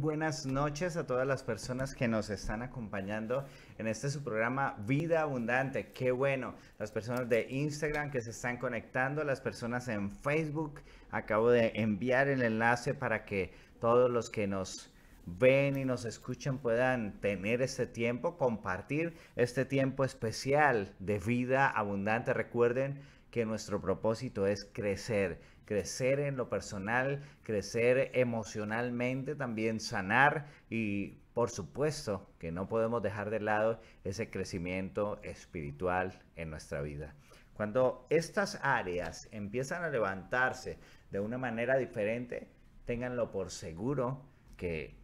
buenas noches a todas las personas que nos están acompañando en este su programa Vida Abundante. Qué bueno. Las personas de Instagram que se están conectando, las personas en Facebook. Acabo de enviar el enlace para que todos los que nos ven y nos escuchan puedan tener este tiempo, compartir este tiempo especial de vida abundante. Recuerden que nuestro propósito es crecer crecer en lo personal, crecer emocionalmente, también sanar y por supuesto que no podemos dejar de lado ese crecimiento espiritual en nuestra vida. Cuando estas áreas empiezan a levantarse de una manera diferente, ténganlo por seguro que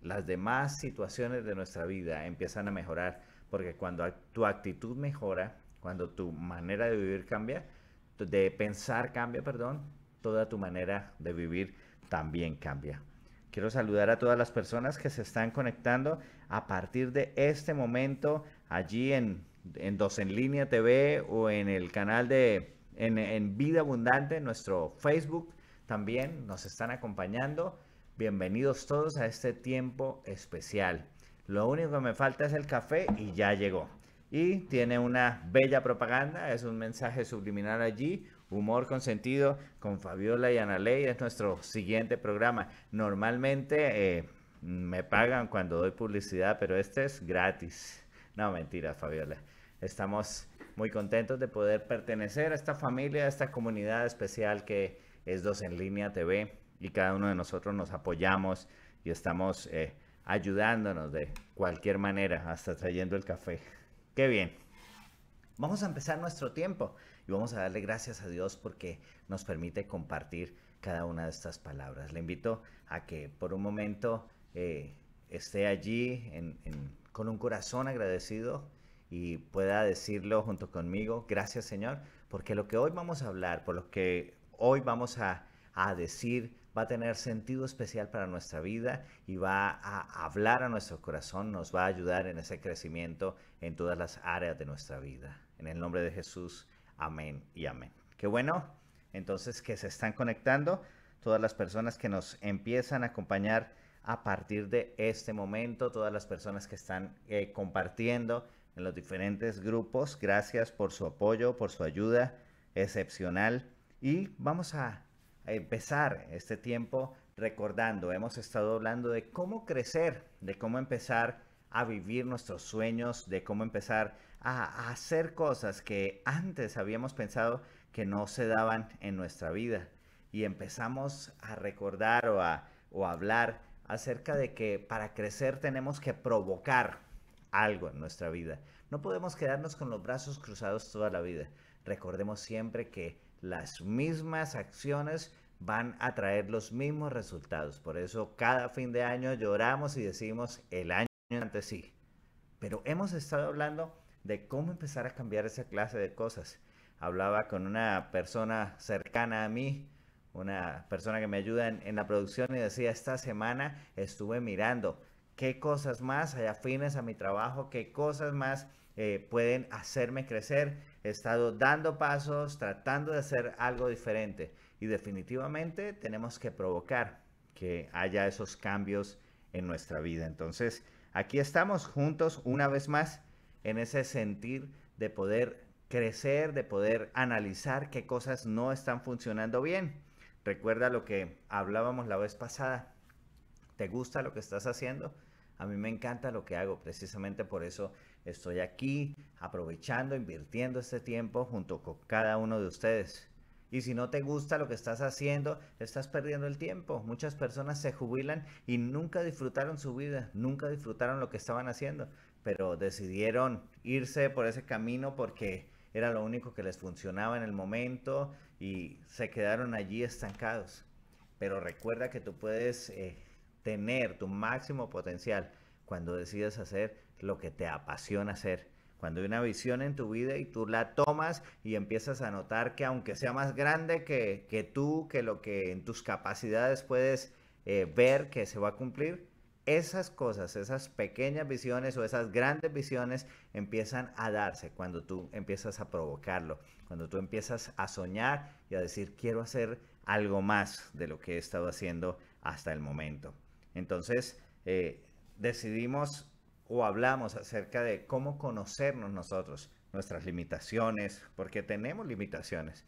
las demás situaciones de nuestra vida empiezan a mejorar, porque cuando tu actitud mejora, cuando tu manera de vivir cambia, de pensar cambia, perdón, toda tu manera de vivir también cambia. Quiero saludar a todas las personas que se están conectando a partir de este momento allí en, en Dos en Línea TV o en el canal de en, en Vida Abundante, nuestro Facebook también nos están acompañando. Bienvenidos todos a este tiempo especial. Lo único que me falta es el café y ya llegó. Y tiene una bella propaganda, es un mensaje subliminal allí, Humor con sentido con Fabiola y Ley es nuestro siguiente programa. Normalmente eh, me pagan cuando doy publicidad, pero este es gratis. No, mentira, Fabiola. Estamos muy contentos de poder pertenecer a esta familia, a esta comunidad especial que es Dos en Línea TV y cada uno de nosotros nos apoyamos y estamos eh, ayudándonos de cualquier manera, hasta trayendo el café. Qué bien. Vamos a empezar nuestro tiempo y vamos a darle gracias a Dios porque nos permite compartir cada una de estas palabras. Le invito a que por un momento eh, esté allí con un corazón agradecido y pueda decirlo junto conmigo, gracias Señor, porque lo que hoy vamos a hablar, por lo que hoy vamos a, a decir, va a tener sentido especial para nuestra vida y va a hablar a nuestro corazón, nos va a ayudar en ese crecimiento en todas las áreas de nuestra vida. En el nombre de Jesús. Amén y amén. Qué bueno. Entonces, que se están conectando todas las personas que nos empiezan a acompañar a partir de este momento, todas las personas que están eh, compartiendo en los diferentes grupos. Gracias por su apoyo, por su ayuda excepcional. Y vamos a, empezar este tiempo recordando, hemos estado hablando de cómo crecer, de cómo empezar a vivir nuestros sueños, de cómo empezar a, hacer cosas que antes habíamos pensado que no se daban en nuestra vida. Y empezamos a recordar o a, o hablar acerca de que para crecer tenemos que provocar algo en nuestra vida. No podemos quedarnos con los brazos cruzados toda la vida. Recordemos siempre que las mismas acciones van a traer los mismos resultados. Por eso cada fin de año lloramos y decimos el año antes sí. Pero hemos estado hablando de cómo empezar a cambiar esa clase de cosas. Hablaba con una persona cercana a mí, una persona que me ayuda en, la producción y decía, esta semana estuve mirando qué cosas más hay afines a mi trabajo, qué cosas más eh, pueden hacerme crecer. He estado dando pasos, tratando de hacer algo diferente y definitivamente tenemos que provocar que haya esos cambios en nuestra vida. Entonces, aquí estamos juntos una vez más en ese sentir de poder crecer, de poder analizar qué cosas no están funcionando bien. Recuerda lo que hablábamos la vez pasada. ¿Te gusta lo que estás haciendo? A mí me encanta lo que hago, precisamente por eso estoy aquí aprovechando, invirtiendo este tiempo junto con cada uno de ustedes. Y si no te gusta lo que estás haciendo, estás perdiendo el tiempo. Muchas personas se jubilan y nunca disfrutaron su vida, nunca disfrutaron lo que estaban haciendo pero decidieron irse por ese camino porque era lo único que les funcionaba en el momento y se quedaron allí estancados. Pero recuerda que tú puedes eh, tener tu máximo potencial cuando decides hacer lo que te apasiona hacer. Cuando hay una visión en tu vida y tú la tomas y empiezas a notar que aunque sea más grande que, tú, que lo que en tus capacidades puedes eh, ver que se va a cumplir, esas cosas, esas pequeñas visiones o esas grandes visiones empiezan a darse cuando tú empiezas a provocarlo, cuando tú empiezas a soñar y a decir quiero hacer algo más de lo que he estado haciendo hasta el momento. Entonces eh, decidimos o hablamos acerca de cómo conocernos nosotros, nuestras limitaciones, porque tenemos limitaciones.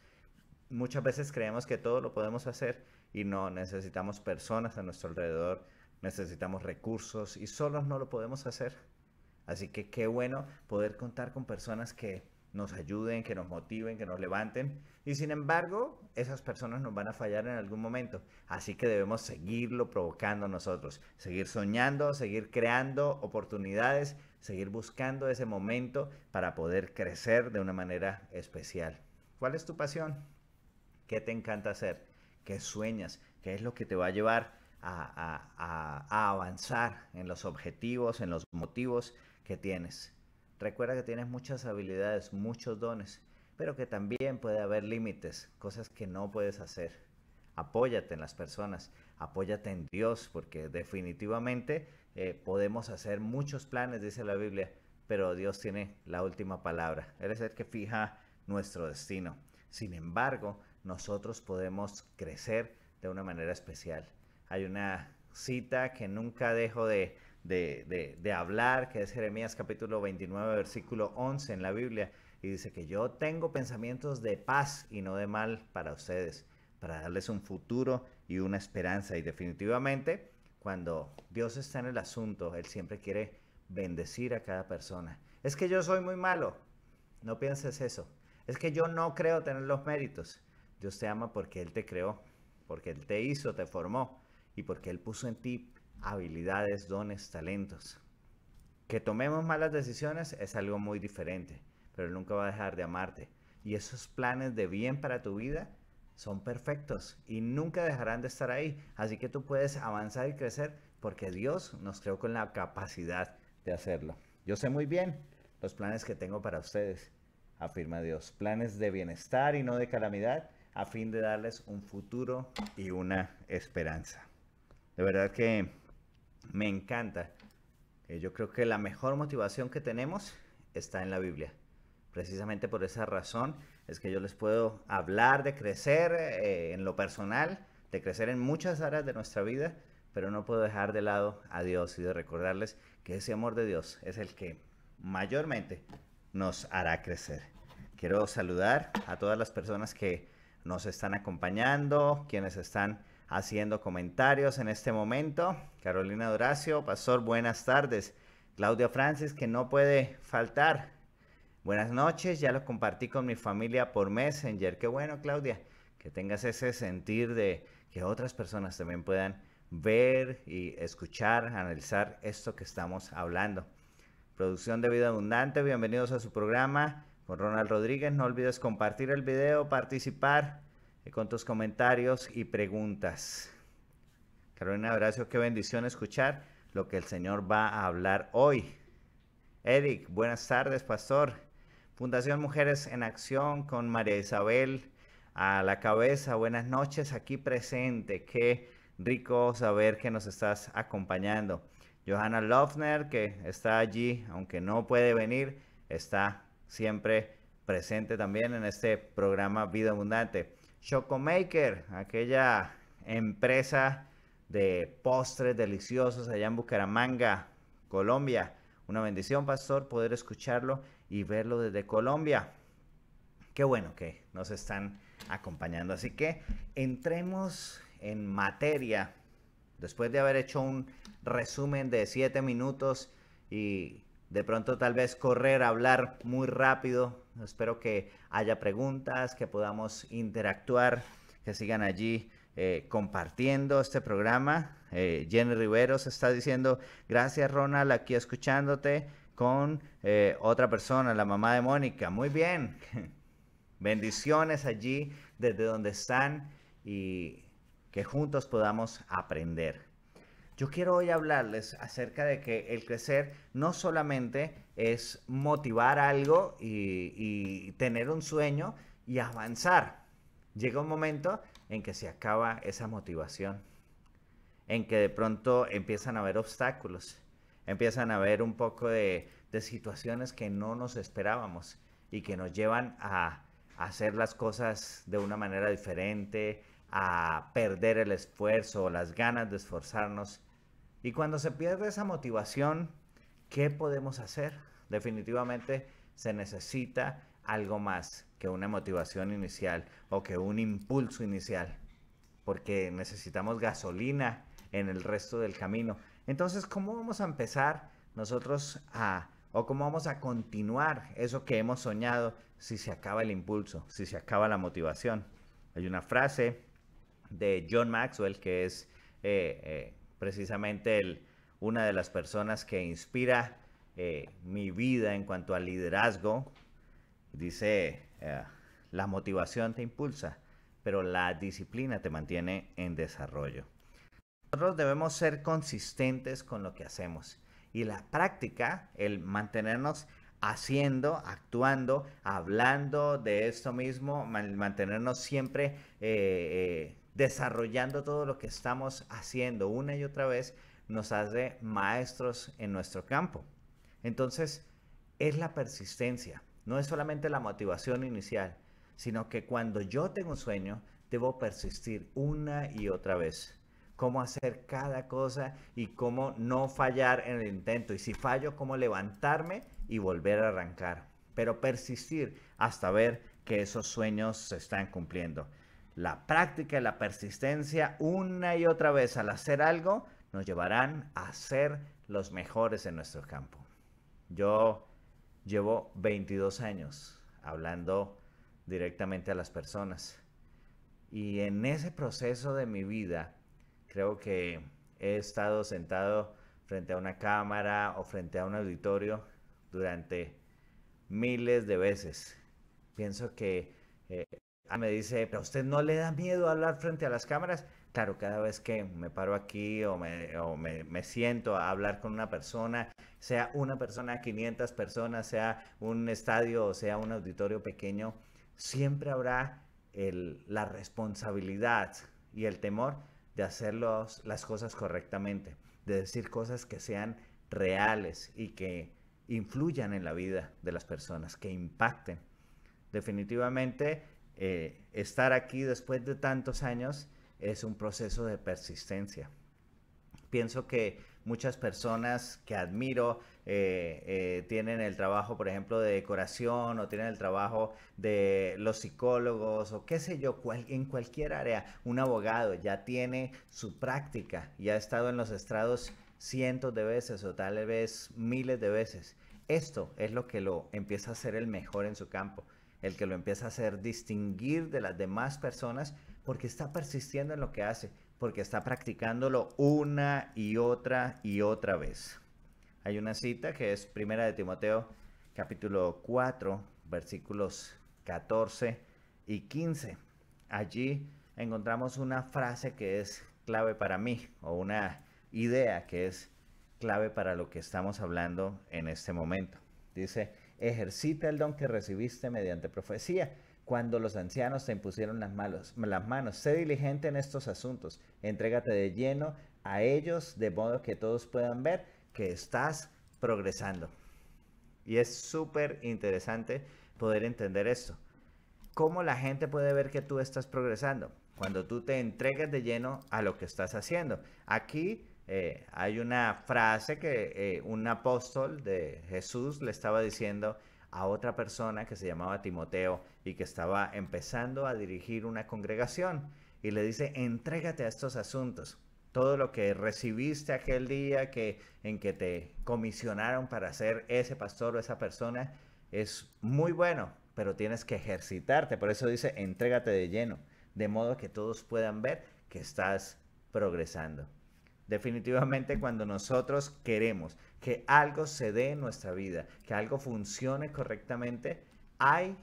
Muchas veces creemos que todo lo podemos hacer y no necesitamos personas a nuestro alrededor necesitamos recursos y solos no lo podemos hacer. Así que qué bueno poder contar con personas que nos ayuden, que nos motiven, que nos levanten. Y sin embargo, esas personas nos van a fallar en algún momento. Así que debemos seguirlo provocando nosotros, seguir soñando, seguir creando oportunidades, seguir buscando ese momento para poder crecer de una manera especial. ¿Cuál es tu pasión? ¿Qué te encanta hacer? ¿Qué sueñas? ¿Qué es lo que te va a llevar a, avanzar en los objetivos, en los motivos que tienes. Recuerda que tienes muchas habilidades, muchos dones, pero que también puede haber límites, cosas que no puedes hacer. Apóyate en las personas, apóyate en Dios, porque definitivamente eh, podemos hacer muchos planes, dice la Biblia, pero Dios tiene la última palabra. Él es el que fija nuestro destino. Sin embargo, nosotros podemos crecer de una manera especial hay una cita que nunca dejo de, hablar, que es Jeremías capítulo 29, versículo 11 en la Biblia, y dice que yo tengo pensamientos de paz y no de mal para ustedes, para darles un futuro y una esperanza. Y definitivamente, cuando Dios está en el asunto, Él siempre quiere bendecir a cada persona. Es que yo soy muy malo, no pienses eso. Es que yo no creo tener los méritos. Dios te ama porque Él te creó, porque Él te hizo, te formó y porque Él puso en ti habilidades, dones, talentos. Que tomemos malas decisiones es algo muy diferente, pero Él nunca va a dejar de amarte. Y esos planes de bien para tu vida son perfectos y nunca dejarán de estar ahí. Así que tú puedes avanzar y crecer porque Dios nos creó con la capacidad de hacerlo. Yo sé muy bien los planes que tengo para ustedes, afirma Dios. Planes de bienestar y no de calamidad, a fin de darles un futuro y una esperanza. De verdad que me encanta. Eh, yo creo que la mejor motivación que tenemos está en la Biblia. Precisamente por esa razón es que yo les puedo hablar de crecer eh, en lo personal, de crecer en muchas áreas de nuestra vida, pero no puedo dejar de lado a Dios y de recordarles que ese amor de Dios es el que mayormente nos hará crecer. Quiero saludar a todas las personas que nos están acompañando, quienes están haciendo comentarios en este momento. Carolina Doracio, Pastor, buenas tardes. Claudia Francis, que no puede faltar. Buenas noches, ya lo compartí con mi familia por Messenger. Qué bueno, Claudia, que tengas ese sentir de que otras personas también puedan ver y escuchar, analizar esto que estamos hablando. Producción de Vida Abundante, bienvenidos a su programa con Ronald Rodríguez. No olvides compartir el video, participar eh, con tus comentarios y preguntas. Carolina abrazo qué bendición escuchar lo que el Señor va a hablar hoy. Eric, buenas tardes, pastor. Fundación Mujeres en Acción con María Isabel a la cabeza. Buenas noches, aquí presente. Qué rico saber que nos estás acompañando. Johanna Lofner, que está allí, aunque no puede venir, está siempre presente también en este programa Vida Abundante. Chocomaker, aquella empresa de postres deliciosos allá en Bucaramanga, Colombia. Una bendición, pastor, poder escucharlo y verlo desde Colombia. Qué bueno que nos están acompañando. Así que entremos en materia. Después de haber hecho un resumen de siete minutos y de pronto tal vez correr, a hablar muy rápido, Espero que haya preguntas, que podamos interactuar, que sigan allí eh, compartiendo este programa. Eh, Jenny Riveros está diciendo, gracias Ronald, aquí escuchándote con eh, otra persona, la mamá de Mónica. Muy bien. Bendiciones allí desde donde están y que juntos podamos aprender. Yo quiero hoy hablarles acerca de que el crecer no solamente es motivar algo y, tener un sueño y avanzar. Llega un momento en que se acaba esa motivación, en que de pronto empiezan a haber obstáculos, empiezan a haber un poco de, situaciones que no nos esperábamos y que nos llevan a hacer las cosas de una manera diferente, a perder el esfuerzo, o las ganas de esforzarnos y cuando se pierde esa motivación, ¿qué podemos hacer? Definitivamente se necesita algo más que una motivación inicial o que un impulso inicial, porque necesitamos gasolina en el resto del camino. Entonces, ¿cómo vamos a empezar nosotros a, o cómo vamos a continuar eso que hemos soñado si se acaba el impulso, si se acaba la motivación? Hay una frase de John Maxwell que es... Eh, eh, precisamente el, una de las personas que inspira eh, mi vida en cuanto al liderazgo. Dice, eh, la motivación te impulsa, pero la disciplina te mantiene en desarrollo. Nosotros debemos ser consistentes con lo que hacemos y la práctica, el mantenernos haciendo, actuando, hablando de esto mismo, mantenernos siempre eh, desarrollando todo lo que estamos haciendo una y otra vez, nos hace maestros en nuestro campo. Entonces, es la persistencia, no es solamente la motivación inicial, sino que cuando yo tengo un sueño, debo persistir una y otra vez. Cómo hacer cada cosa y cómo no fallar en el intento. Y si fallo, cómo levantarme y volver a arrancar. Pero persistir hasta ver que esos sueños se están cumpliendo. La práctica y la persistencia una y otra vez al hacer algo nos llevarán a ser los mejores en nuestro campo. Yo llevo 22 años hablando directamente a las personas y en ese proceso de mi vida creo que he estado sentado frente a una cámara o frente a un auditorio durante miles de veces. Pienso que eh, Ah, me dice, ¿pero a usted no le da miedo hablar frente a las cámaras? Claro, cada vez que me paro aquí o me, o me, siento a hablar con una persona, sea una persona, 500 personas, sea un estadio o sea un auditorio pequeño, siempre habrá el, la responsabilidad y el temor de hacer las cosas correctamente, de decir cosas que sean reales y que influyan en la vida de las personas, que impacten. Definitivamente eh, estar aquí después de tantos años es un proceso de persistencia. Pienso que muchas personas que admiro eh, eh, tienen el trabajo, por ejemplo, de decoración o tienen el trabajo de los psicólogos o qué sé yo, en cualquier área. Un abogado ya tiene su práctica, y ha estado en los estrados cientos de veces o tal vez miles de veces. Esto es lo que lo empieza a hacer el mejor en su campo el que lo empieza a hacer distinguir de las demás personas porque está persistiendo en lo que hace, porque está practicándolo una y otra y otra vez. Hay una cita que es Primera de Timoteo capítulo 4 versículos 14 y 15. Allí encontramos una frase que es clave para mí o una idea que es clave para lo que estamos hablando en este momento. Dice, Ejercita el don que recibiste mediante profecía. Cuando los ancianos te impusieron las, manos, sé diligente en estos asuntos. Entrégate de lleno a ellos de modo que todos puedan ver que estás progresando. Y es súper interesante poder entender esto. ¿Cómo la gente puede ver que tú estás progresando? Cuando tú te entregas de lleno a lo que estás haciendo. Aquí eh, hay una frase que eh, un apóstol de Jesús le estaba diciendo a otra persona que se llamaba Timoteo y que estaba empezando a dirigir una congregación y le dice, entrégate a estos asuntos. Todo lo que recibiste aquel día que, en que te comisionaron para ser ese pastor o esa persona es muy bueno, pero tienes que ejercitarte. Por eso dice, entrégate de lleno, de modo que todos puedan ver que estás progresando. Definitivamente cuando nosotros queremos que algo se dé en nuestra vida, que algo funcione correctamente, hay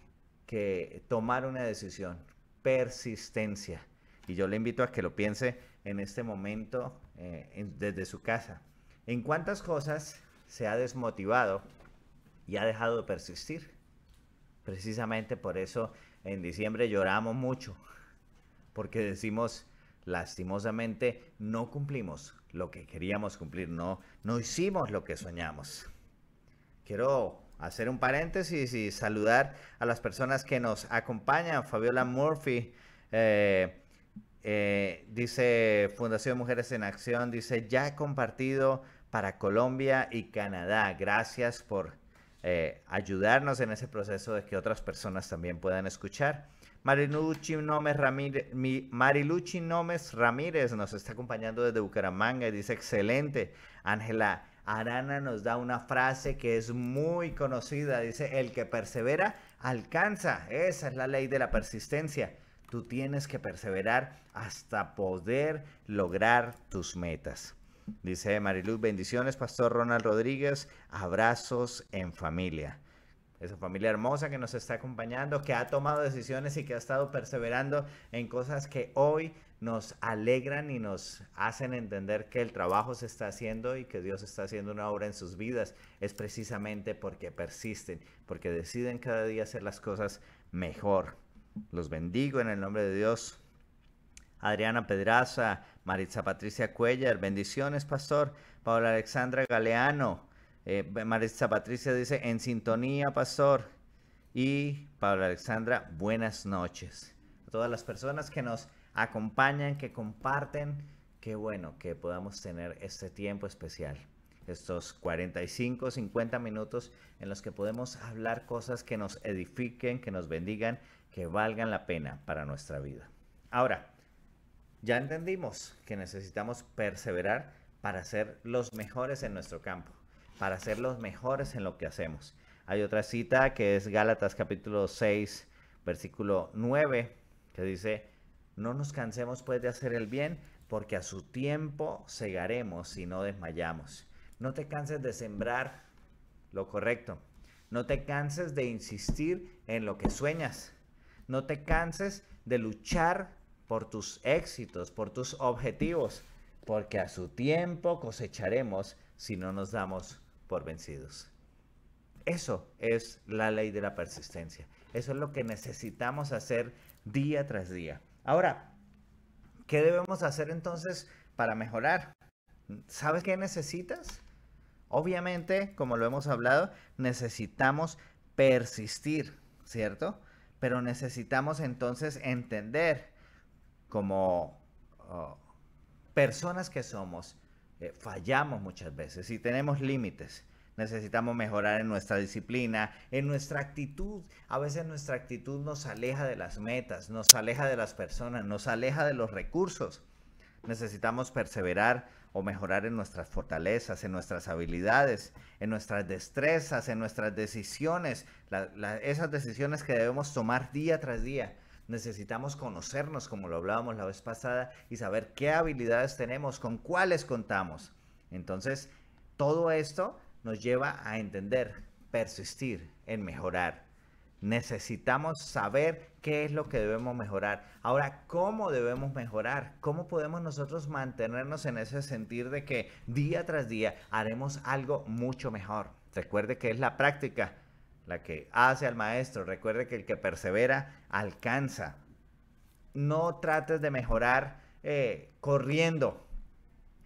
que tomar una decisión, persistencia. Y yo le invito a que lo piense en este momento eh, desde su casa. ¿En cuántas cosas se ha desmotivado y ha dejado de persistir? Precisamente por eso en diciembre lloramos mucho, porque decimos, lastimosamente no cumplimos lo que queríamos cumplir, no, no hicimos lo que soñamos. Quiero hacer un paréntesis y saludar a las personas que nos acompañan. Fabiola Murphy eh, eh, dice Fundación Mujeres en Acción, dice ya compartido para Colombia y Canadá. Gracias por eh, ayudarnos en ese proceso de que otras personas también puedan escuchar. Mariluchi Nomes Ramírez, Ramírez nos está acompañando desde Bucaramanga y dice, excelente. Ángela Arana nos da una frase que es muy conocida. Dice, el que persevera alcanza. Esa es la ley de la persistencia. Tú tienes que perseverar hasta poder lograr tus metas. Dice Mariluz, bendiciones, Pastor Ronald Rodríguez, abrazos en familia esa familia hermosa que nos está acompañando, que ha tomado decisiones y que ha estado perseverando en cosas que hoy nos alegran y nos hacen entender que el trabajo se está haciendo y que Dios está haciendo una obra en sus vidas, es precisamente porque persisten, porque deciden cada día hacer las cosas mejor. Los bendigo en el nombre de Dios. Adriana Pedraza, Maritza Patricia Cuellar, bendiciones, pastor. Paula Alexandra Galeano, eh, Marisa Patricia dice, en sintonía, pastor. Y Pablo Alexandra, buenas noches. A todas las personas que nos acompañan, que comparten, qué bueno que podamos tener este tiempo especial. Estos 45, 50 minutos en los que podemos hablar cosas que nos edifiquen, que nos bendigan, que valgan la pena para nuestra vida. Ahora, ya entendimos que necesitamos perseverar para ser los mejores en nuestro campo para ser los mejores en lo que hacemos. Hay otra cita que es Gálatas capítulo 6, versículo 9, que dice, no nos cansemos pues de hacer el bien, porque a su tiempo segaremos si no desmayamos. No te canses de sembrar lo correcto. No te canses de insistir en lo que sueñas. No te canses de luchar por tus éxitos, por tus objetivos, porque a su tiempo cosecharemos si no nos damos por vencidos. Eso es la ley de la persistencia. Eso es lo que necesitamos hacer día tras día. Ahora, ¿qué debemos hacer entonces para mejorar? ¿Sabes qué necesitas? Obviamente, como lo hemos hablado, necesitamos persistir, ¿cierto? Pero necesitamos entonces entender como oh, personas que somos, eh, fallamos muchas veces y tenemos límites. Necesitamos mejorar en nuestra disciplina, en nuestra actitud. A veces nuestra actitud nos aleja de las metas, nos aleja de las personas, nos aleja de los recursos. Necesitamos perseverar o mejorar en nuestras fortalezas, en nuestras habilidades, en nuestras destrezas, en nuestras decisiones, esas decisiones que debemos tomar día tras día necesitamos conocernos, como lo hablábamos la vez pasada, y saber qué habilidades tenemos, con cuáles contamos. Entonces, todo esto nos lleva a entender, persistir en mejorar. Necesitamos saber qué es lo que debemos mejorar. Ahora, ¿cómo debemos mejorar? ¿Cómo podemos nosotros mantenernos en ese sentir de que día tras día haremos algo mucho mejor? Recuerde que es la práctica, la que hace al maestro. Recuerde que el que persevera alcanza. No trates de mejorar eh, corriendo.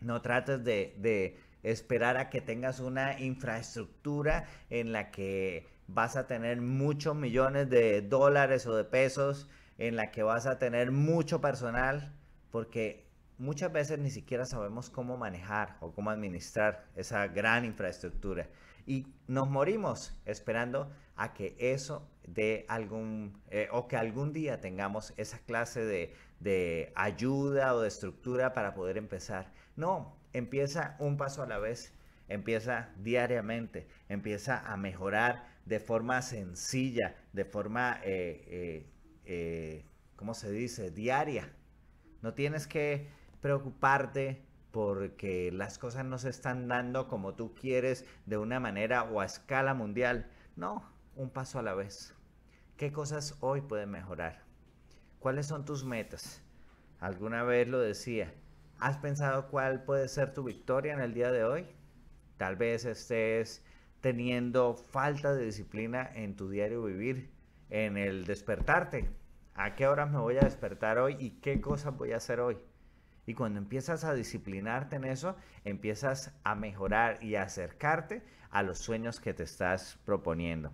No trates de esperar a que tengas una infraestructura en la que vas a tener muchos millones de dólares o de pesos, en la que vas a tener mucho personal, porque muchas veces ni siquiera sabemos cómo manejar o cómo administrar esa gran infraestructura y nos morimos esperando a que eso dé algún eh, o que algún día tengamos esa clase de, ayuda o de estructura para poder empezar. No, empieza un paso a la vez, empieza diariamente, empieza a mejorar de forma sencilla, de forma, eh, eh, ¿cómo se dice?, diaria. No tienes que preocuparte porque las cosas no se están dando como tú quieres de una manera o a escala mundial. No, un paso a la vez. ¿Qué cosas hoy pueden mejorar? ¿Cuáles son tus metas? Alguna vez lo decía, ¿has pensado cuál puede ser tu victoria en el día de hoy? Tal vez estés teniendo falta de disciplina en tu diario vivir, en el despertarte. ¿A qué hora me voy a despertar hoy y qué cosas voy a hacer hoy? Y cuando empiezas a disciplinarte en eso, empiezas a mejorar y a acercarte a los sueños que te estás proponiendo.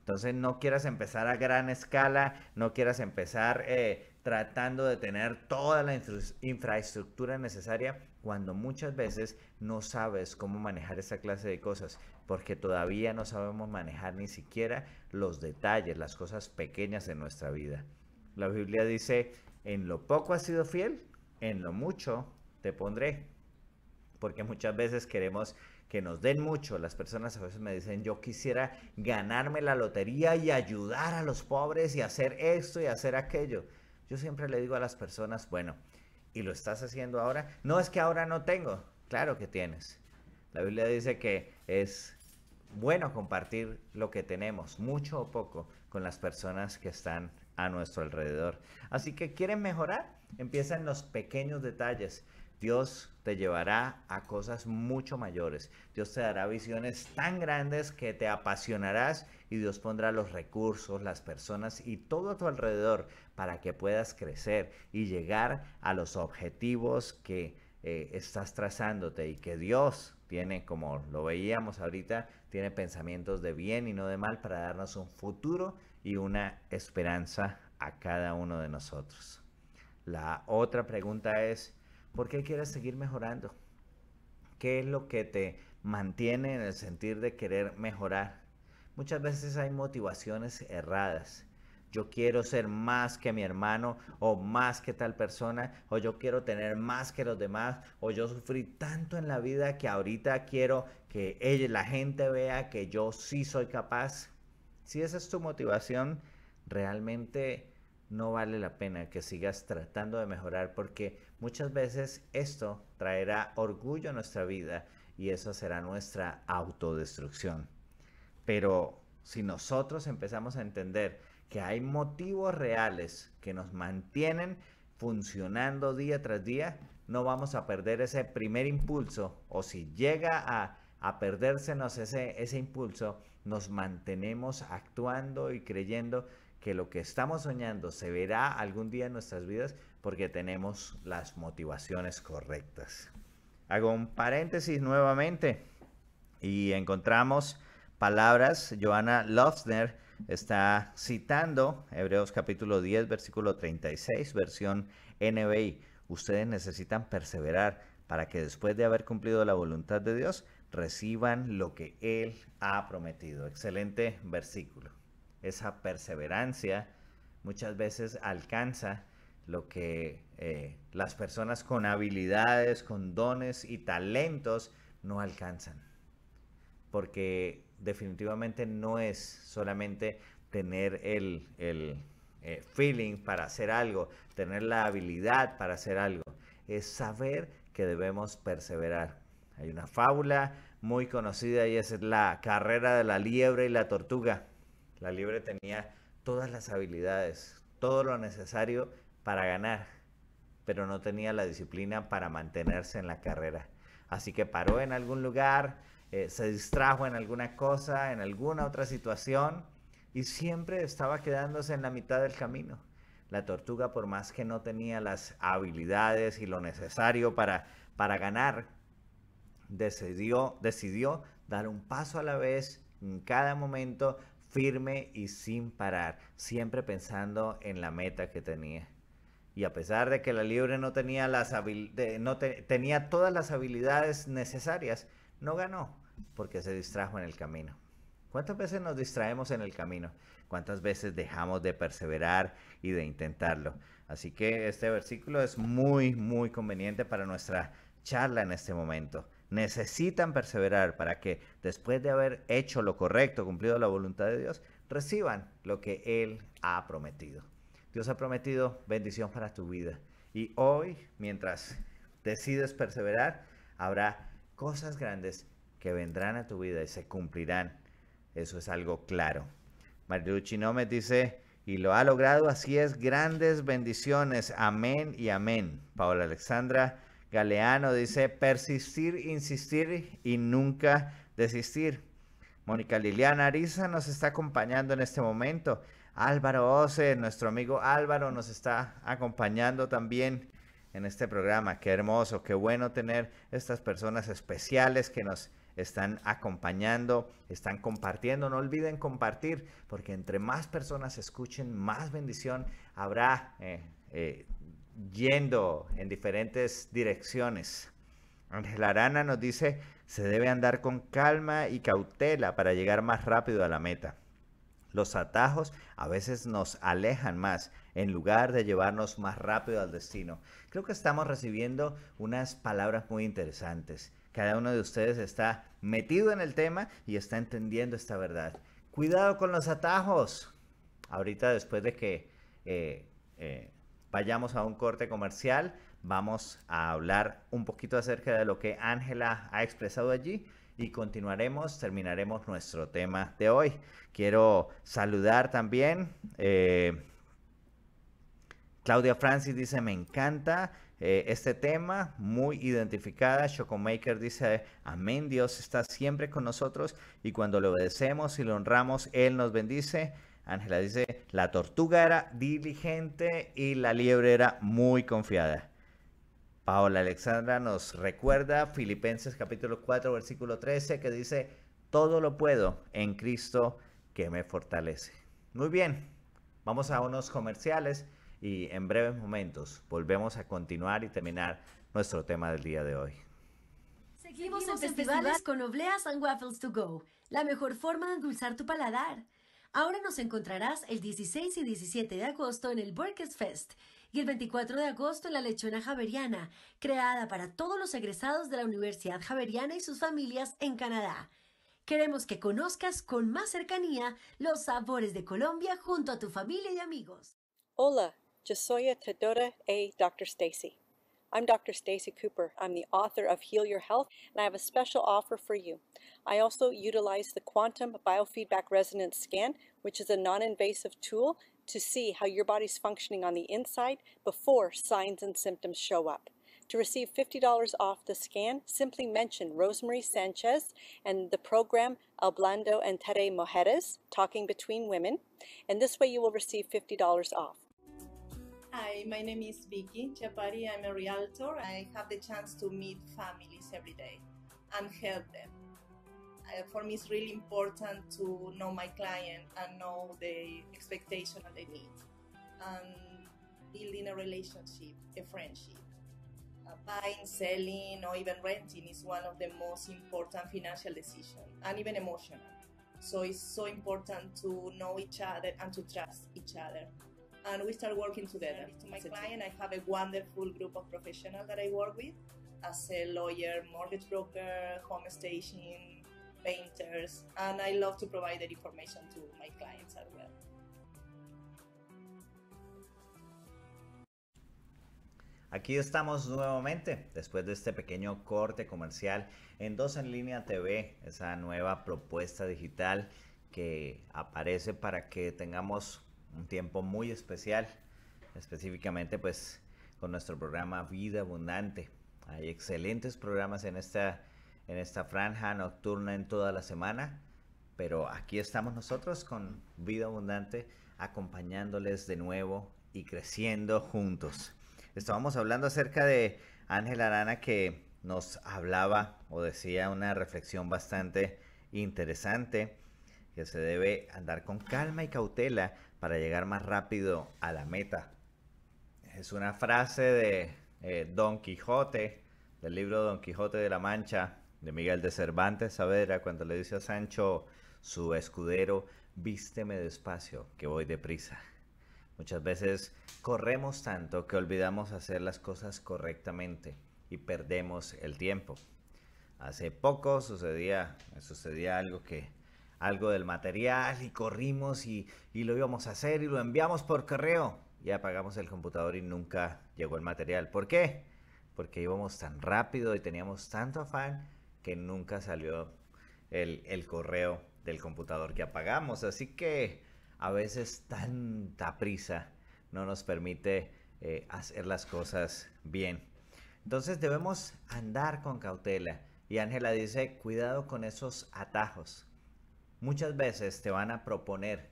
Entonces no quieras empezar a gran escala, no quieras empezar eh, tratando de tener toda la infraestructura necesaria cuando muchas veces no sabes cómo manejar esa clase de cosas, porque todavía no sabemos manejar ni siquiera los detalles, las cosas pequeñas de nuestra vida. La Biblia dice, en lo poco has sido fiel, en lo mucho te pondré. Porque muchas veces queremos que nos den mucho. Las personas a veces me dicen, yo quisiera ganarme la lotería y ayudar a los pobres y hacer esto y hacer aquello. Yo siempre le digo a las personas, bueno, ¿y lo estás haciendo ahora? No es que ahora no tengo. Claro que tienes. La Biblia dice que es bueno compartir lo que tenemos, mucho o poco, con las personas que están a nuestro alrededor. Así que quieren mejorar, Empieza en los pequeños detalles. Dios te llevará a cosas mucho mayores. Dios te dará visiones tan grandes que te apasionarás y Dios pondrá los recursos, las personas y todo a tu alrededor para que puedas crecer y llegar a los objetivos que eh, estás trazándote y que Dios tiene, como lo veíamos ahorita, tiene pensamientos de bien y no de mal para darnos un futuro y una esperanza a cada uno de nosotros. La otra pregunta es, ¿por qué quieres seguir mejorando? ¿Qué es lo que te mantiene en el sentir de querer mejorar? Muchas veces hay motivaciones erradas. Yo quiero ser más que mi hermano o más que tal persona o yo quiero tener más que los demás o yo sufrí tanto en la vida que ahorita quiero que ella, la gente vea que yo sí soy capaz. Si esa es tu motivación, realmente no vale la pena que sigas tratando de mejorar porque muchas veces esto traerá orgullo a nuestra vida y eso será nuestra autodestrucción. Pero si nosotros empezamos a entender que hay motivos reales que nos mantienen funcionando día tras día, no vamos a perder ese primer impulso o si llega a, a perdérsenos ese, ese impulso, nos mantenemos actuando y creyendo que lo que estamos soñando se verá algún día en nuestras vidas porque tenemos las motivaciones correctas. Hago un paréntesis nuevamente y encontramos palabras. Johanna Lofner está citando Hebreos capítulo 10, versículo 36, versión NBI. Ustedes necesitan perseverar para que después de haber cumplido la voluntad de Dios, reciban lo que Él ha prometido. Excelente versículo esa perseverancia muchas veces alcanza lo que eh, las personas con habilidades, con dones y talentos no alcanzan. Porque definitivamente no es solamente tener el, eh, feeling para hacer algo, tener la habilidad para hacer algo, es saber que debemos perseverar. Hay una fábula muy conocida y es la carrera de la liebre y la tortuga. La libre tenía todas las habilidades, todo lo necesario para ganar, pero no tenía la disciplina para mantenerse en la carrera. Así que paró en algún lugar, eh, se distrajo en alguna cosa, en alguna otra situación, y siempre estaba quedándose en la mitad del camino. La tortuga, por más que no tenía las habilidades y lo necesario para, para ganar, decidió, decidió dar un paso a la vez en cada momento firme y sin parar, siempre pensando en la meta que tenía. Y a pesar de que la libre no tenía, las no tenía todas las habilidades necesarias, no ganó porque se distrajo en el camino. ¿Cuántas veces nos distraemos en el camino? ¿Cuántas veces dejamos de perseverar y de intentarlo? Así que este versículo es muy, muy conveniente para nuestra charla en este momento necesitan perseverar para que después de haber hecho lo correcto, cumplido la voluntad de Dios, reciban lo que Él ha prometido. Dios ha prometido bendición para tu vida. Y hoy, mientras decides perseverar, habrá cosas grandes que vendrán a tu vida y se cumplirán. Eso es algo claro. no me dice, y lo ha logrado, así es, grandes bendiciones. Amén y amén. Paola Alexandra Galeano dice persistir, insistir y nunca desistir. Mónica Liliana Ariza nos está acompañando en este momento. Álvaro Ose, nuestro amigo Álvaro, nos está acompañando también en este programa. Qué hermoso, qué bueno tener estas personas especiales que nos están acompañando, están compartiendo. No olviden compartir, porque entre más personas escuchen, más bendición habrá. Eh, eh, yendo en diferentes direcciones. La Arana nos dice, se debe andar con calma y cautela para llegar más rápido a la meta. Los atajos a veces nos alejan más en lugar de llevarnos más rápido al destino. Creo que estamos recibiendo unas palabras muy interesantes. Cada uno de ustedes está metido en el tema y está entendiendo esta verdad. Cuidado con los atajos. Ahorita después de que eh, eh, Vayamos a un corte comercial, vamos a hablar un poquito acerca de lo que Ángela ha expresado allí y continuaremos, terminaremos nuestro tema de hoy. Quiero saludar también, eh, Claudia Francis dice, me encanta eh, este tema, muy identificada. Chocomaker dice, amén, Dios está siempre con nosotros y cuando le obedecemos y lo honramos, Él nos bendice. Ángela dice, la tortuga era diligente y la liebre era muy confiada. Paola Alexandra nos recuerda Filipenses capítulo 4 versículo 13 que dice, todo lo puedo en Cristo que me fortalece. Muy bien, vamos a unos comerciales y en breves momentos volvemos a continuar y terminar nuestro tema del día de hoy. Seguimos en festivales con Obleas and Waffles to Go, la mejor forma de endulzar tu paladar. Ahora nos encontrarás el 16 y 17 de agosto en el Workers Fest y el 24 de agosto en la Lechona Javeriana, creada para todos los egresados de la Universidad Javeriana y sus familias en Canadá. Queremos que conozcas con más cercanía los sabores de Colombia junto a tu familia y amigos. Hola, yo soy Tedora A. Dr. Stacy. I'm Dr. Stacy Cooper. I'm the author of Heal Your Health, and I have a special offer for you. I also utilize the Quantum Biofeedback Resonance Scan, which is a non-invasive tool to see how your body's functioning on the inside before signs and symptoms show up. To receive $50 off the scan, simply mention Rosemary Sanchez and the program El Blando entre Mujeres, Talking Between Women, and this way you will receive $50 off. Hi, my name is Vicky Chapati. I'm a realtor. I have the chance to meet families every day and help them. Uh, for me, it's really important to know my client and know the expectation and the need, and building a relationship, a friendship. Uh, buying, selling, or even renting is one of the most important financial decisions and even emotional. So it's so important to know each other and to trust each other. and we start working together. To my client, I have a wonderful group of professionals that I work with as a lawyer, mortgage broker, home staging, painters, and I love to provide the information to my clients as well. Aquí estamos nuevamente después de este pequeño corte comercial en Dos en Línea TV, esa nueva propuesta digital que aparece para que tengamos un tiempo muy especial, específicamente pues con nuestro programa Vida Abundante. Hay excelentes programas en esta, en esta franja nocturna en toda la semana, pero aquí estamos nosotros con Vida Abundante acompañándoles de nuevo y creciendo juntos. Estábamos hablando acerca de Ángel Arana que nos hablaba o decía una reflexión bastante interesante que se debe andar con calma y cautela para llegar más rápido a la meta. Es una frase de eh, Don Quijote, del libro Don Quijote de la Mancha, de Miguel de Cervantes Saavedra, cuando le dice a Sancho, su escudero, vísteme despacio, que voy deprisa. Muchas veces corremos tanto que olvidamos hacer las cosas correctamente y perdemos el tiempo. Hace poco sucedía, sucedía algo que algo del material y corrimos y, lo íbamos a hacer y lo enviamos por correo. Y apagamos el computador y nunca llegó el material. ¿Por qué? Porque íbamos tan rápido y teníamos tanto afán que nunca salió el, correo del computador que apagamos. Así que a veces tanta prisa no nos permite eh, hacer las cosas bien. Entonces debemos andar con cautela. Y Ángela dice, cuidado con esos atajos muchas veces te van a proponer,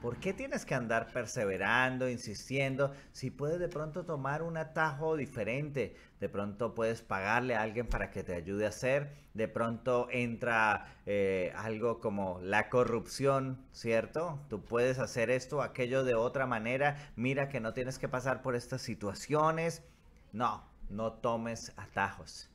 ¿por qué tienes que andar perseverando, insistiendo? Si puedes de pronto tomar un atajo diferente, de pronto puedes pagarle a alguien para que te ayude a hacer, de pronto entra eh, algo como la corrupción, ¿cierto? Tú puedes hacer esto, aquello de otra manera, mira que no tienes que pasar por estas situaciones. No, no tomes atajos.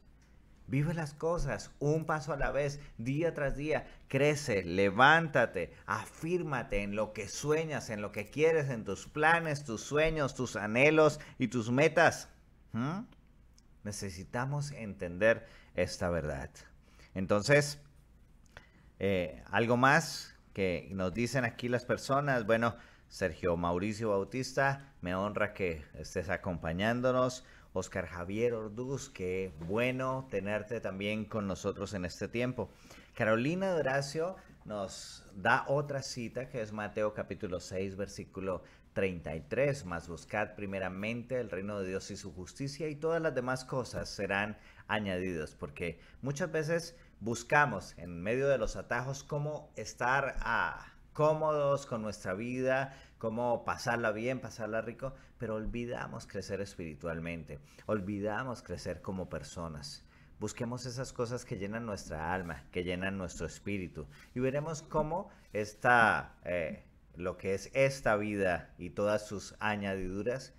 Vive las cosas un paso a la vez, día tras día. Crece, levántate, afírmate en lo que sueñas, en lo que quieres, en tus planes, tus sueños, tus anhelos y tus metas. ¿Mm? Necesitamos entender esta verdad. Entonces, eh, algo más que nos dicen aquí las personas. Bueno, Sergio Mauricio Bautista, me honra que estés acompañándonos. Oscar Javier Orduz, qué bueno tenerte también con nosotros en este tiempo. Carolina Horacio nos da otra cita que es Mateo capítulo 6, versículo 33, más buscad primeramente el reino de Dios y su justicia y todas las demás cosas serán añadidas, porque muchas veces buscamos en medio de los atajos cómo estar ah, cómodos con nuestra vida, cómo pasarla bien, pasarla rico, pero olvidamos crecer espiritualmente, olvidamos crecer como personas. Busquemos esas cosas que llenan nuestra alma, que llenan nuestro espíritu y veremos cómo esta, eh, lo que es esta vida y todas sus añadiduras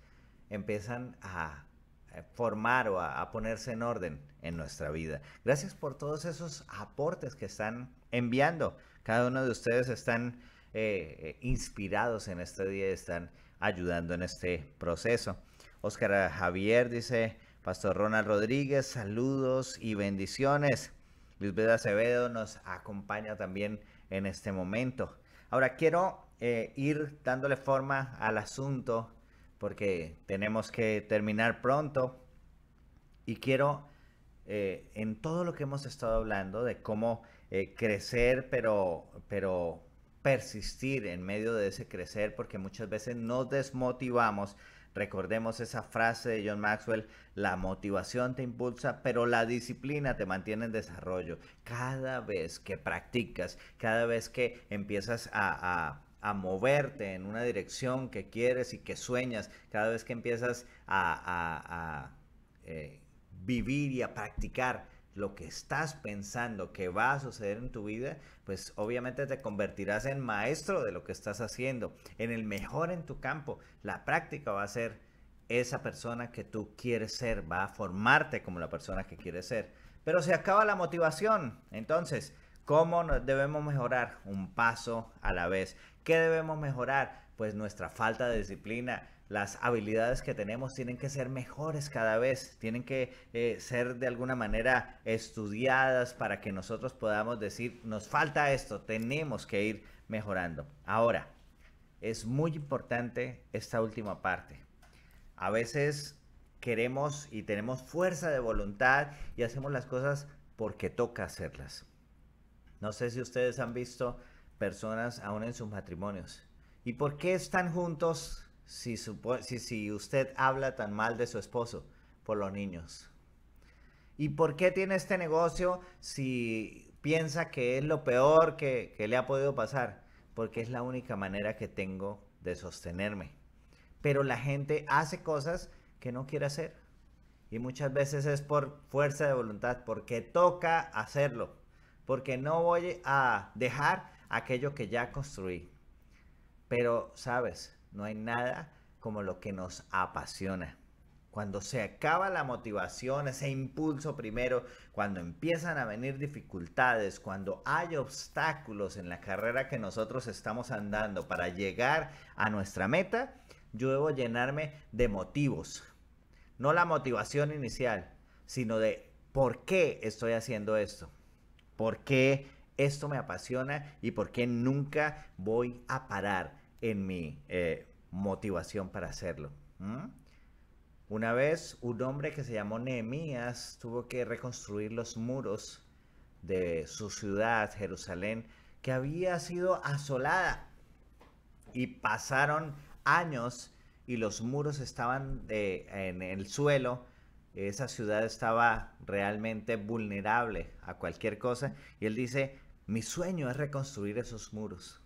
empiezan a eh, formar o a, a, ponerse en orden en nuestra vida. Gracias por todos esos aportes que están enviando. Cada uno de ustedes están eh, eh, inspirados en este día están ayudando en este proceso. Óscar eh, Javier dice, Pastor Ronald Rodríguez, saludos y bendiciones. Luis Beda Acevedo nos acompaña también en este momento. Ahora quiero ir dándole forma al asunto porque tenemos que terminar pronto y quiero en todo lo que hemos estado hablando de cómo crecer pero, pero persistir en medio de ese crecer porque muchas veces nos desmotivamos. Recordemos esa frase de John Maxwell, la motivación te impulsa, pero la disciplina te mantiene en desarrollo. Cada vez que practicas, cada vez que empiezas a, moverte en una dirección que quieres y que sueñas, cada vez que empiezas a, eh, vivir y a practicar lo que estás pensando que va a suceder en tu vida, pues obviamente te convertirás en maestro de lo que estás haciendo, en el mejor en tu campo. La práctica va a ser esa persona que tú quieres ser, va a formarte como la persona que quieres ser. Pero se acaba la motivación. Entonces, ¿cómo debemos mejorar? Un paso a la vez. ¿Qué debemos mejorar? Pues nuestra falta de disciplina, las habilidades que tenemos tienen que ser mejores cada vez, tienen que eh, ser de alguna manera estudiadas para que nosotros podamos decir, nos falta esto, tenemos que ir mejorando. Ahora, es muy importante esta última parte. A veces queremos y tenemos fuerza de voluntad y hacemos las cosas porque toca hacerlas. No sé si ustedes han visto personas aún en sus matrimonios. ¿Y por qué están juntos si, usted habla tan mal de su esposo por los niños? ¿Y por qué tiene este negocio si piensa que es lo peor que, le ha podido pasar? Porque es la única manera que tengo de sostenerme. Pero la gente hace cosas que no quiere hacer. Y muchas veces es por fuerza de voluntad, porque toca hacerlo. Porque no voy a dejar aquello que ya construí. Pero, ¿sabes? No hay nada como lo que nos apasiona. Cuando se acaba la motivación, ese impulso primero, cuando empiezan a venir dificultades, cuando hay obstáculos en la carrera que nosotros estamos andando para llegar a nuestra meta, yo debo llenarme de motivos. No la motivación inicial, sino de por qué estoy haciendo esto. ¿Por qué esto me apasiona y por qué nunca voy a parar? en mi eh, motivación para hacerlo. Una vez un hombre que se llamó Nehemías tuvo que reconstruir los muros de su ciudad, Jerusalén, que había sido asolada. Y pasaron años y los muros estaban en el suelo. Esa ciudad estaba realmente vulnerable a cualquier cosa. Y él dice, mi sueño es reconstruir esos muros.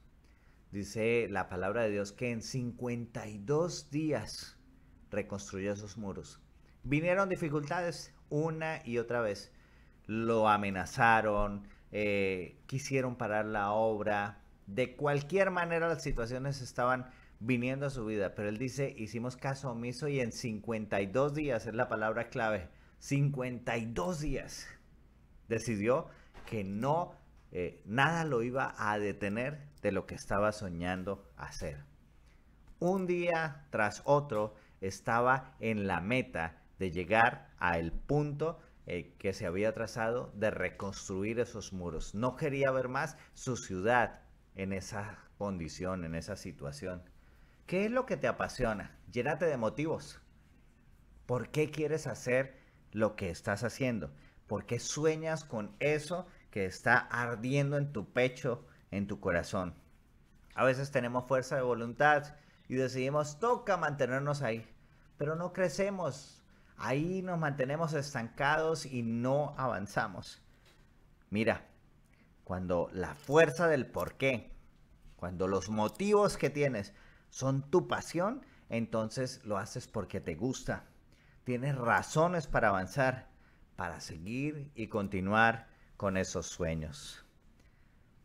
Dice la palabra de Dios que en 52 días reconstruyó esos muros. Vinieron dificultades una y otra vez. Lo amenazaron, eh, quisieron parar la obra. De cualquier manera las situaciones estaban viniendo a su vida. Pero él dice, hicimos caso omiso y en 52 días, es la palabra clave, 52 días, decidió que no, eh, nada lo iba a detener de lo que estaba soñando hacer. Un día tras otro estaba en la meta de llegar al punto eh, que se había trazado de reconstruir esos muros. No quería ver más su ciudad en esa condición, en esa situación. ¿Qué es lo que te apasiona? Llénate de motivos. ¿Por qué quieres hacer lo que estás haciendo? ¿Por qué sueñas con eso que está ardiendo en tu pecho en tu corazón. A veces tenemos fuerza de voluntad y decidimos, toca mantenernos ahí, pero no crecemos. Ahí nos mantenemos estancados y no avanzamos. Mira, cuando la fuerza del por qué, cuando los motivos que tienes son tu pasión, entonces lo haces porque te gusta. Tienes razones para avanzar, para seguir y continuar con esos sueños.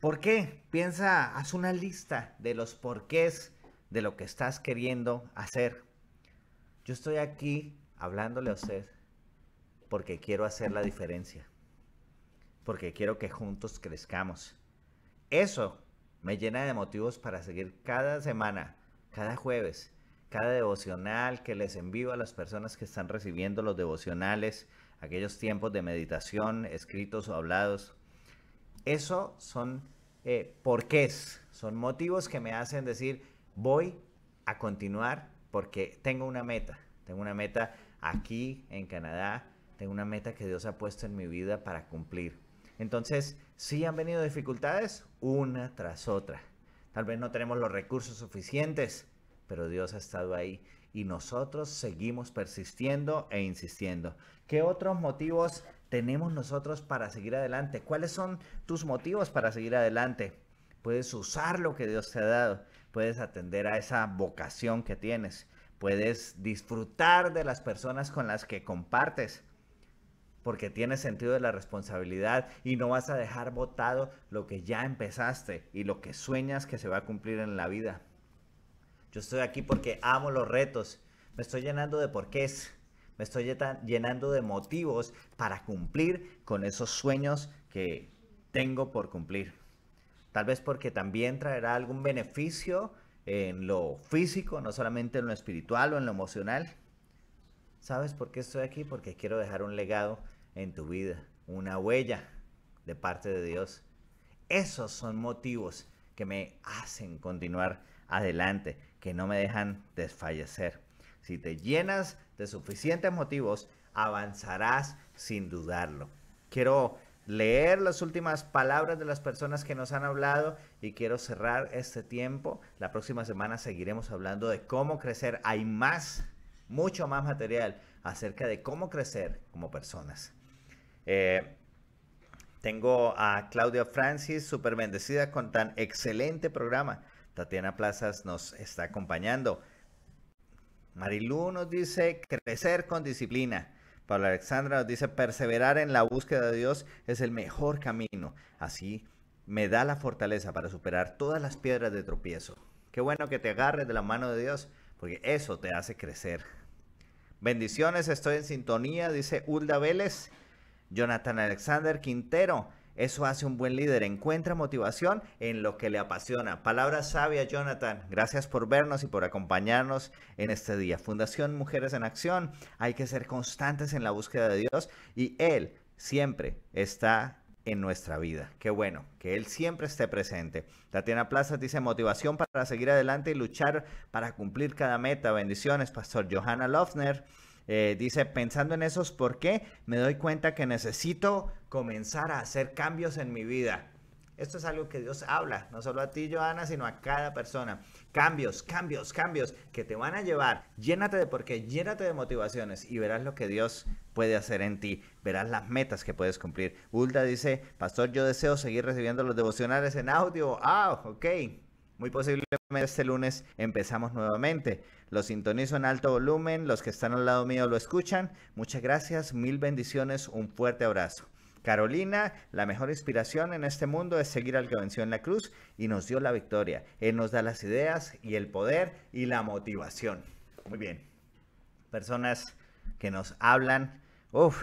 ¿Por qué? Piensa, haz una lista de los porqués de lo que estás queriendo hacer. Yo estoy aquí hablándole a usted porque quiero hacer la diferencia, porque quiero que juntos crezcamos. Eso me llena de motivos para seguir cada semana, cada jueves, cada devocional que les envío a las personas que están recibiendo los devocionales, aquellos tiempos de meditación escritos o hablados. Eso son eh, porqués, son motivos que me hacen decir, voy a continuar porque tengo una meta, tengo una meta aquí en Canadá, tengo una meta que Dios ha puesto en mi vida para cumplir. Entonces, si han venido dificultades una tras otra. Tal vez no tenemos los recursos suficientes, pero Dios ha estado ahí y nosotros seguimos persistiendo e insistiendo. ¿Qué otros motivos tenemos nosotros para seguir adelante? ¿Cuáles son tus motivos para seguir adelante? Puedes usar lo que Dios te ha dado, puedes atender a esa vocación que tienes, puedes disfrutar de las personas con las que compartes, porque tienes sentido de la responsabilidad y no vas a dejar botado lo que ya empezaste y lo que sueñas que se va a cumplir en la vida. Yo estoy aquí porque amo los retos, me estoy llenando de porqués me estoy llenando de motivos para cumplir con esos sueños que tengo por cumplir. Tal vez porque también traerá algún beneficio en lo físico, no solamente en lo espiritual o en lo emocional. ¿Sabes por qué estoy aquí? Porque quiero dejar un legado en tu vida, una huella de parte de Dios. Esos son motivos que me hacen continuar adelante, que no me dejan desfallecer. Si te llenas de suficientes motivos, avanzarás sin dudarlo. Quiero leer las últimas palabras de las personas que nos han hablado y quiero cerrar este tiempo. La próxima semana seguiremos hablando de cómo crecer. Hay más, mucho más material acerca de cómo crecer como personas. Eh, tengo a Claudia Francis, súper bendecida con tan excelente programa. Tatiana Plazas nos está acompañando. Marilu nos dice crecer con disciplina. Pablo Alexandra nos dice perseverar en la búsqueda de Dios es el mejor camino. Así me da la fortaleza para superar todas las piedras de tropiezo. Qué bueno que te agarres de la mano de Dios, porque eso te hace crecer. Bendiciones, estoy en sintonía, dice Ulda Vélez. Jonathan Alexander Quintero eso hace un buen líder. Encuentra motivación en lo que le apasiona. Palabra sabia, Jonathan. Gracias por vernos y por acompañarnos en este día. Fundación Mujeres en Acción. Hay que ser constantes en la búsqueda de Dios y Él siempre está en nuestra vida. Qué bueno, que Él siempre esté presente. Tatiana Plaza dice motivación para seguir adelante y luchar para cumplir cada meta. Bendiciones, Pastor Johanna Lofner. Eh, dice, pensando en esos por qué, me doy cuenta que necesito comenzar a hacer cambios en mi vida. Esto es algo que Dios habla, no solo a ti, Joana, sino a cada persona. Cambios, cambios, cambios que te van a llevar. Llénate de qué, llénate de motivaciones y verás lo que Dios puede hacer en ti. Verás las metas que puedes cumplir. Ulda dice, Pastor, yo deseo seguir recibiendo los devocionales en audio. Ah, ok. Muy posiblemente este lunes empezamos nuevamente. Lo sintonizo en alto volumen, los que están al lado mío lo escuchan. Muchas gracias, mil bendiciones, un fuerte abrazo. Carolina, la mejor inspiración en este mundo es seguir al que venció en la cruz y nos dio la victoria. Él nos da las ideas y el poder y la motivación. Muy bien. Personas que nos hablan. Uf,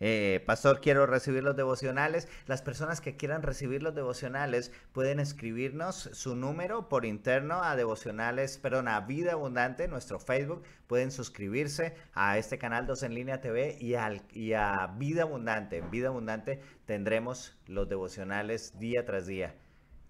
eh, pastor, quiero recibir los devocionales. Las personas que quieran recibir los devocionales pueden escribirnos su número por interno a devocionales, perdón, a Vida Abundante, nuestro Facebook. Pueden suscribirse a este canal 2 en línea TV y, a Vida Abundante. En Vida Abundante tendremos los devocionales día tras día.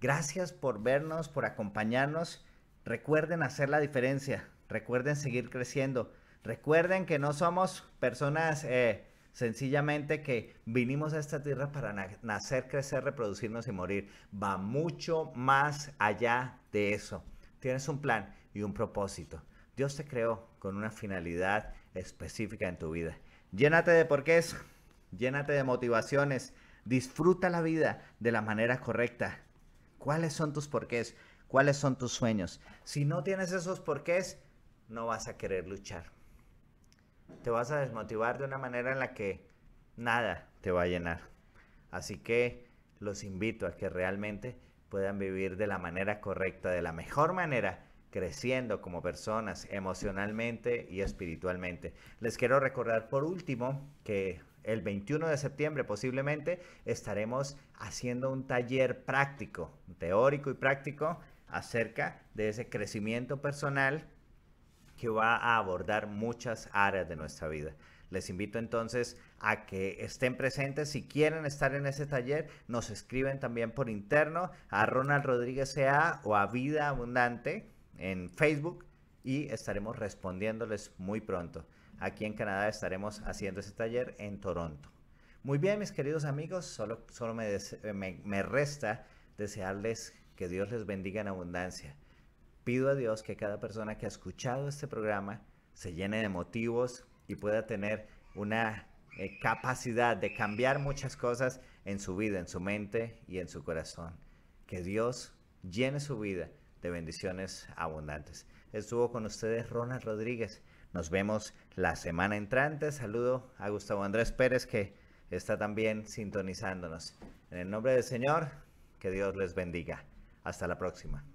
Gracias por vernos, por acompañarnos. Recuerden hacer la diferencia. Recuerden seguir creciendo. Recuerden que no somos personas... Eh, Sencillamente que vinimos a esta tierra para nacer, crecer, reproducirnos y morir. Va mucho más allá de eso. Tienes un plan y un propósito. Dios te creó con una finalidad específica en tu vida. Llénate de porqués, llénate de motivaciones, disfruta la vida de la manera correcta. ¿Cuáles son tus porqués? ¿Cuáles son tus sueños? Si no tienes esos porqués, no vas a querer luchar te vas a desmotivar de una manera en la que nada te va a llenar. Así que los invito a que realmente puedan vivir de la manera correcta, de la mejor manera, creciendo como personas emocionalmente y espiritualmente. Les quiero recordar por último que el 21 de septiembre posiblemente estaremos haciendo un taller práctico, teórico y práctico acerca de ese crecimiento personal va a abordar muchas áreas de nuestra vida. Les invito entonces a que estén presentes. Si quieren estar en ese taller, nos escriben también por interno a Ronald Rodríguez CA o a Vida Abundante en Facebook y estaremos respondiéndoles muy pronto. Aquí en Canadá estaremos haciendo ese taller en Toronto. Muy bien, mis queridos amigos, solo, solo me eh, resta desearles que Dios les bendiga en abundancia Pido a Dios que cada persona que ha escuchado este programa se llene de motivos y pueda tener una eh, capacidad de cambiar muchas cosas en su vida, en su mente y en su corazón. Que Dios llene su vida de bendiciones abundantes. Estuvo con ustedes Ronald Rodríguez. Nos vemos la semana entrante. Saludo a Gustavo Andrés Pérez que está también sintonizándonos. En el nombre del Señor, que Dios les bendiga. Hasta la próxima.